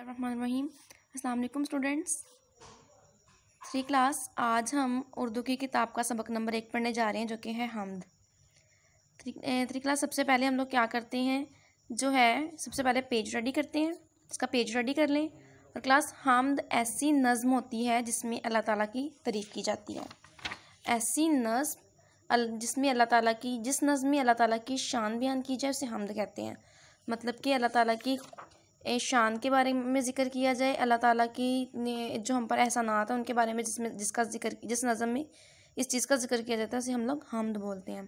रहीम अस्सलाम students three class आज हम उर्दू की किताब का सबक नंबर एक पढ़ने जा रहे हैं जो कि है हमद थ्री थ्री क्लास सबसे पहले हम लोग क्या करते हैं जो है सबसे पहले पेज रेडी करते हैं इसका पेज रेडी कर लें और क्लास हमद ऐसी नज़म होती है जिसमें अल्लाह ताला की तारीफ़ की जाती है ऐसी नज़म जिसमें अल्लाह ताला की जिस नज़म में अल्लाह ताला की शान बयान की जाए उसे हमद कहते हैं मतलब कि अल्लाह ताला की शान के बारे में ज़िक्र किया जाए अल्लाह ताला की ने जो हम पर एहसानात हैं उनके बारे में जिसमें जिसका जिक्र जिस नज़म में इस चीज़ का जिक्र किया जाता है उसे हम लोग हमद बोलते हैं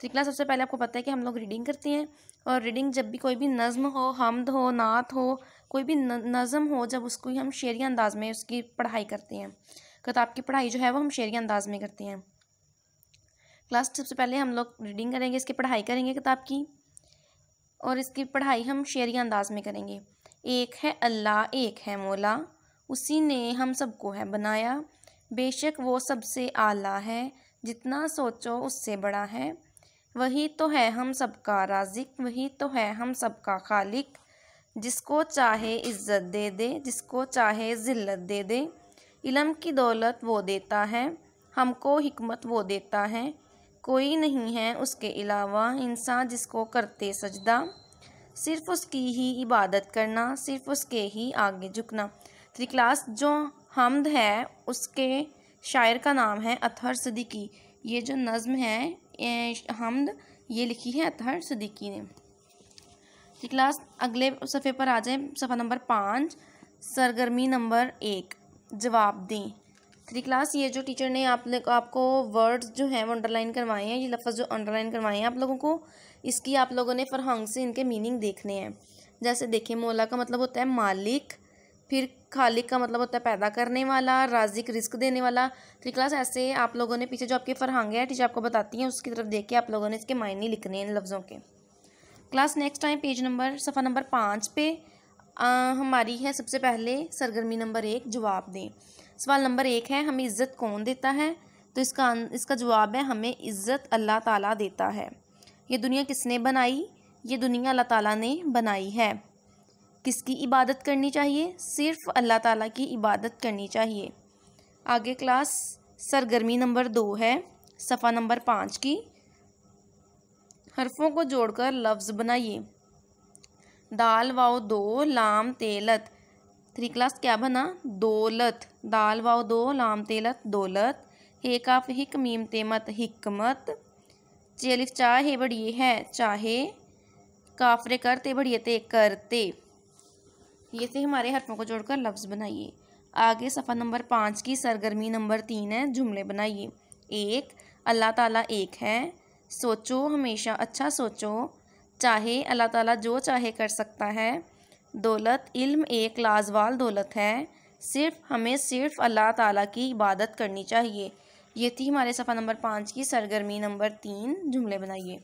तो इकला सबसे पहले आपको पता है कि हम लोग रीडिंग करते हैं और रीडिंग जब भी कोई भी नज़म हो हमद हो नात हो कोई भी नज़म हो जब उसको हम शेरी अंदाज में उसकी पढ़ाई करते हैं किताब की पढ़ाई जो है वो हम शेरी अंदाज में करते हैं क्लास सबसे पहले हम लोग रीडिंग करेंगे इसकी पढ़ाई करेंगे किताब की और इसकी पढ़ाई हम शेरी अंदाज में करेंगे एक है अल्लाह एक है मौला उसी ने हम सबको है बनाया बेशक वो सबसे आला है जितना सोचो उससे बड़ा है वही तो है हम सबका राजिक वही तो है हम सबका खालिक जिसको चाहे इज्जत दे दे जिसको चाहे ज़िल्लत दे दे इलम की दौलत वो देता है हमको हिकमत वो देता है कोई नहीं है उसके अलावा इंसान जिसको करते सजदा सिर्फ उसकी ही इबादत करना सिर्फ उसके ही आगे झुकना थ्री क्लास जो हमद है उसके शायर का नाम है अतहर सदीकी ये जो नज़म है हमद ये लिखी है अतहर सदीकी ने थ्री क्लास अगले सफ़े पर आ जाए सफ़ा नंबर पाँच सरगर्मी नंबर एक जवाब दें थ्री क्लास ये जो टीचर ने आपने आपको वर्ड्स जो हैं वो अंडरलाइन करवाए हैं ये लफ्ज़ जो अंडरलाइन करवाए हैं आप लोगों को इसकी आप लोगों ने फरहंग से इनके मीनिंग देखने हैं जैसे देखें मौला का मतलब होता है मालिक फिर खालिक का मतलब होता है पैदा करने वाला राजिक रिस्क देने वाला थ्री क्लास ऐसे आप लोगों ने पीछे जो आपके फरहंग है टीचर आपको बताती हैं उसकी तरफ देख के आप लोगों ने इसके मायने लिखने हैं इन लफ्ज़ों के class next time page number सफ़ा नंबर पाँच पे हमारी है सबसे पहले सरगर्मी नंबर एक जवाब दें सवाल नंबर एक है हमें इज़्ज़त कौन देता है तो इसका अं, इसका जवाब है हमें इज़्ज़त अल्लाह ताला देता है ये दुनिया किसने बनाई ये दुनिया अल्लाह ताला ने बनाई है किसकी इबादत करनी चाहिए सिर्फ अल्लाह ताला की इबादत करनी चाहिए आगे क्लास सरगर्मी नंबर दो है सफ़ा नंबर पाँच की हरफों को जोड़कर लफ्ज़ बनाइए दाल वाओ दो लाम तेलत थ्री क्लास क्या बना दौलत दाल वाओ दो लाम तेलत दौलत हे काफ हिक मीम तेमत हिकमत चेलिफ चाहे बढ़िए है चाहे काफरे करते बढ़िए ते करते ये से हमारे हरफों को जोड़कर लफ्ज़ बनाइए आगे सफ़ा नंबर पाँच की सरगर्मी नंबर तीन है जुमले बनाइए एक अल्लाह ताला एक है सोचो हमेशा अच्छा सोचो चाहे अल्लाह ताला जो चाहे कर सकता है दौलत इल्म एक लाजवाल दौलत है सिर्फ हमें सिर्फ अल्लाह ताला की इबादत करनी चाहिए ये थी हमारे सफ़ा नंबर पाँच की सरगर्मी नंबर तीन जुमले बनाइए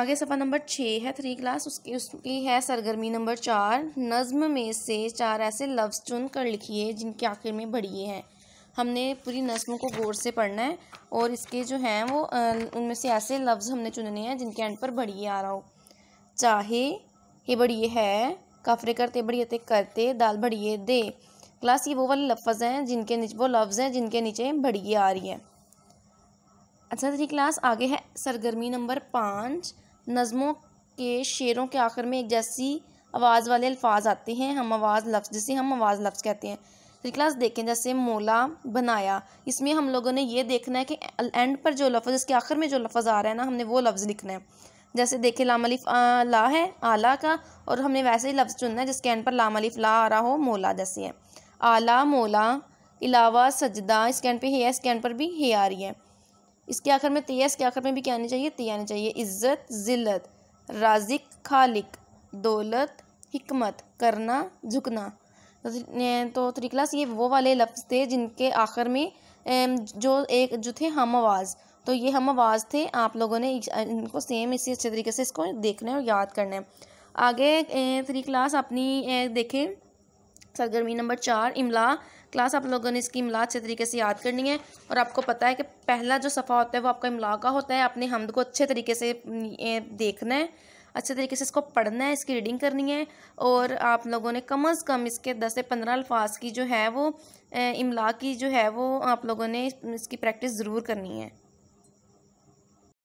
आगे सफ़ा नंबर छः है थ्री क्लास उसकी उसकी है सरगर्मी नंबर चार नज़म में से चार ऐसे लफ्ज़ चुन कर लिखिए जिनके आखिर में बढ़िए हैं हमने पूरी नस्मों को गौर से पढ़ना है और इसके जो हैं वो उनमें से ऐसे लफ्ज़ हमने चुनने हैं जिनके एंड पर बढ़िए आ रहा हो चाहे ये बढ़िए है काफरे करते बढ़िए ते करते दाल बढ़िए दे क्लास ये वो वाले लफ्ज़ हैं जिनके नीचे वो लफ्ज़ हैं जिनके नीचे बढ़िए आ रही है अच्छा तरी तो क्लास आगे है सरगर्मी नंबर पाँच नज़मों के शेरों के आखिर में एक जैसी आवाज़ वाले अल्फाज आते हैं हम आवाज़ लफ्ज़ जिसे हम आवाज़ लफ्ज़ कहते हैं क्लास देखें जैसे मोला बनाया इसमें हम लोगों ने ये देखना है कि एंड पर जो लफ्ज़ इसके आखिर में जो लफ्ज़ आ रहा है ना हमने वो लफ्ज़ लिखना है जैसे देखें लामलिफ ला है आला का और हमने वैसे ही लफ्ज़ चुनना है जिसके एंड पर लामलिफ ला आ रहा हो मोला जैसे है आला मोला इलावा सजदा इसके एंड पर ही है इसके एंड पर भी ही आ रही है इसके आखिर में तिया इसके आखिर में भी क्या आनी चाहिए तिया आनी चाहिए इज़्ज़त ज़िलत राजिक खालिक दौलत हमत करना झुकना तो थ्री तो क्लास ये वो वाले लफ्ज़ थे जिनके आखिर में जो एक जो थे हम आवाज़ तो ये हम आवाज़ थे आप लोगों ने इनको सेम इसी अच्छे तरीके से इसको देखना है और याद करना है आगे थ्री क्लास अपनी देखें सरगर्मी नंबर चार इमला क्लास आप लोगों ने इसकी इमला अच्छे तरीके से याद करनी है और आपको पता है कि पहला जो सफ़ा होता है वो आपका इमला का होता है अपने हमद को अच्छे तरीके से देखना है अच्छे तरीके से इसको पढ़ना है इसकी रीडिंग करनी है और आप लोगों ने कम अज़ कम इसके दस से पंद्रह अल्फाज की जो है वो इमला की जो है वो आप लोगों ने इसकी प्रैक्टिस ज़रूर करनी है